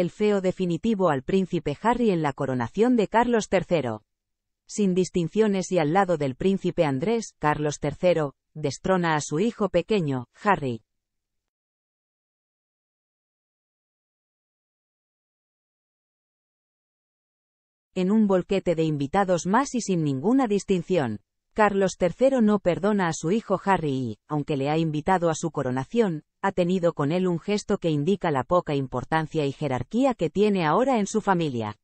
el feo definitivo al príncipe Harry en la coronación de Carlos III. Sin distinciones y al lado del príncipe Andrés, Carlos III, destrona a su hijo pequeño, Harry. en un volquete de invitados más y sin ninguna distinción. Carlos III no perdona a su hijo Harry y, aunque le ha invitado a su coronación, ha tenido con él un gesto que indica la poca importancia y jerarquía que tiene ahora en su familia.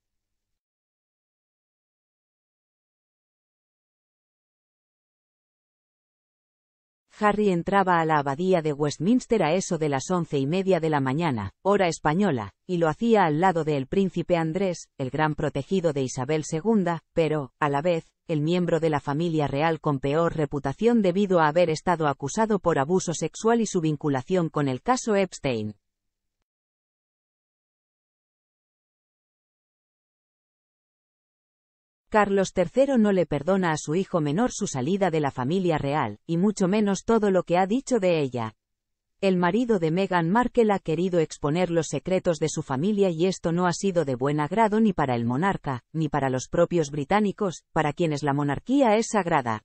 Harry entraba a la abadía de Westminster a eso de las once y media de la mañana, hora española, y lo hacía al lado del príncipe Andrés, el gran protegido de Isabel II, pero, a la vez, el miembro de la familia real con peor reputación debido a haber estado acusado por abuso sexual y su vinculación con el caso Epstein. Carlos III no le perdona a su hijo menor su salida de la familia real, y mucho menos todo lo que ha dicho de ella. El marido de Meghan Markle ha querido exponer los secretos de su familia y esto no ha sido de buen agrado ni para el monarca, ni para los propios británicos, para quienes la monarquía es sagrada.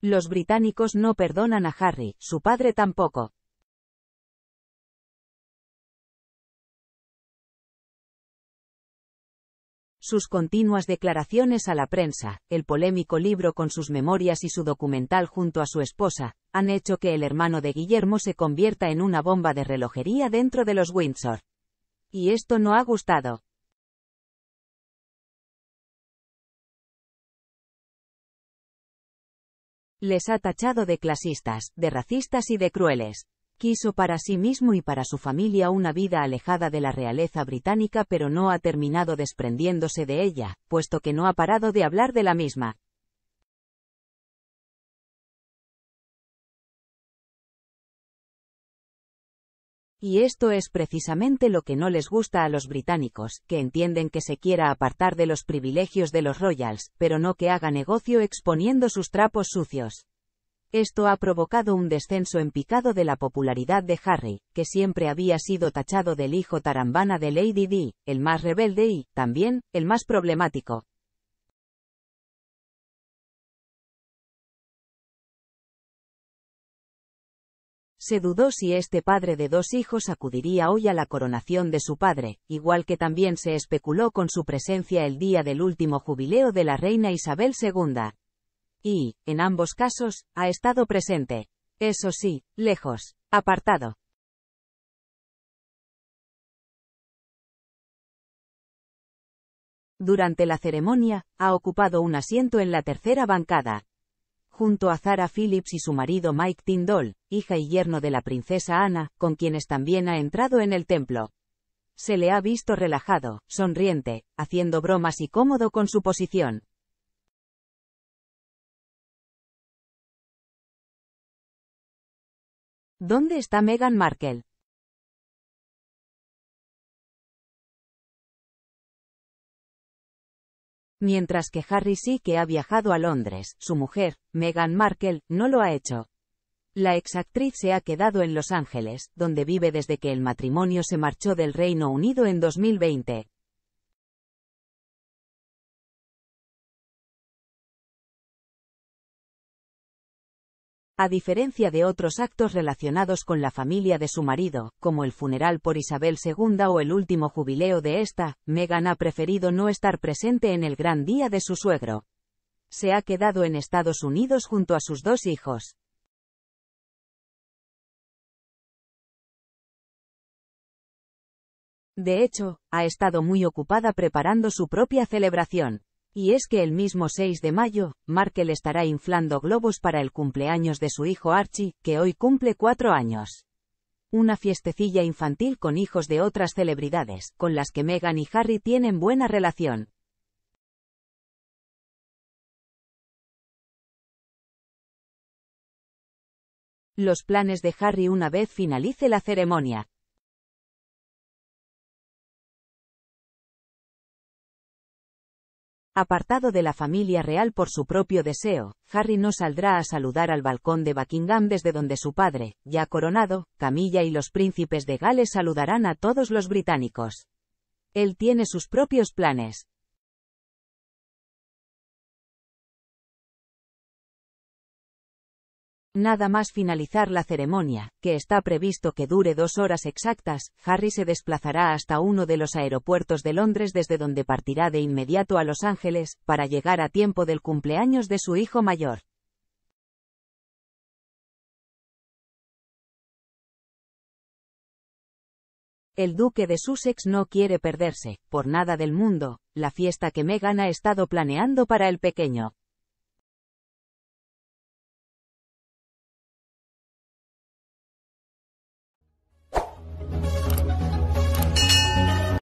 Los británicos no perdonan a Harry, su padre tampoco. sus continuas declaraciones a la prensa, el polémico libro con sus memorias y su documental junto a su esposa, han hecho que el hermano de Guillermo se convierta en una bomba de relojería dentro de los Windsor. Y esto no ha gustado. Les ha tachado de clasistas, de racistas y de crueles quiso para sí mismo y para su familia una vida alejada de la realeza británica pero no ha terminado desprendiéndose de ella, puesto que no ha parado de hablar de la misma. Y esto es precisamente lo que no les gusta a los británicos, que entienden que se quiera apartar de los privilegios de los royals, pero no que haga negocio exponiendo sus trapos sucios. Esto ha provocado un descenso en picado de la popularidad de Harry, que siempre había sido tachado del hijo tarambana de Lady Di, el más rebelde y, también, el más problemático. Se dudó si este padre de dos hijos acudiría hoy a la coronación de su padre, igual que también se especuló con su presencia el día del último jubileo de la reina Isabel II y, en ambos casos, ha estado presente. Eso sí, lejos, apartado. Durante la ceremonia, ha ocupado un asiento en la tercera bancada, junto a Zara Phillips y su marido Mike Tindall, hija y yerno de la princesa Ana, con quienes también ha entrado en el templo. Se le ha visto relajado, sonriente, haciendo bromas y cómodo con su posición. ¿Dónde está Meghan Markle? Mientras que Harry sí que ha viajado a Londres, su mujer, Meghan Markle, no lo ha hecho. La exactriz se ha quedado en Los Ángeles, donde vive desde que el matrimonio se marchó del Reino Unido en 2020. a diferencia de otros actos relacionados con la familia de su marido, como el funeral por Isabel II o el último jubileo de esta, Meghan ha preferido no estar presente en el gran día de su suegro. Se ha quedado en Estados Unidos junto a sus dos hijos. De hecho, ha estado muy ocupada preparando su propia celebración. Y es que el mismo 6 de mayo, Markel estará inflando globos para el cumpleaños de su hijo Archie, que hoy cumple cuatro años. Una fiestecilla infantil con hijos de otras celebridades, con las que Meghan y Harry tienen buena relación. Los planes de Harry una vez finalice la ceremonia, Apartado de la familia real por su propio deseo, Harry no saldrá a saludar al balcón de Buckingham desde donde su padre, ya coronado, Camilla y los príncipes de Gales saludarán a todos los británicos. Él tiene sus propios planes. Nada más finalizar la ceremonia, que está previsto que dure dos horas exactas, Harry se desplazará hasta uno de los aeropuertos de Londres desde donde partirá de inmediato a Los Ángeles, para llegar a tiempo del cumpleaños de su hijo mayor. El duque de Sussex no quiere perderse, por nada del mundo, la fiesta que Meghan ha estado planeando para el pequeño.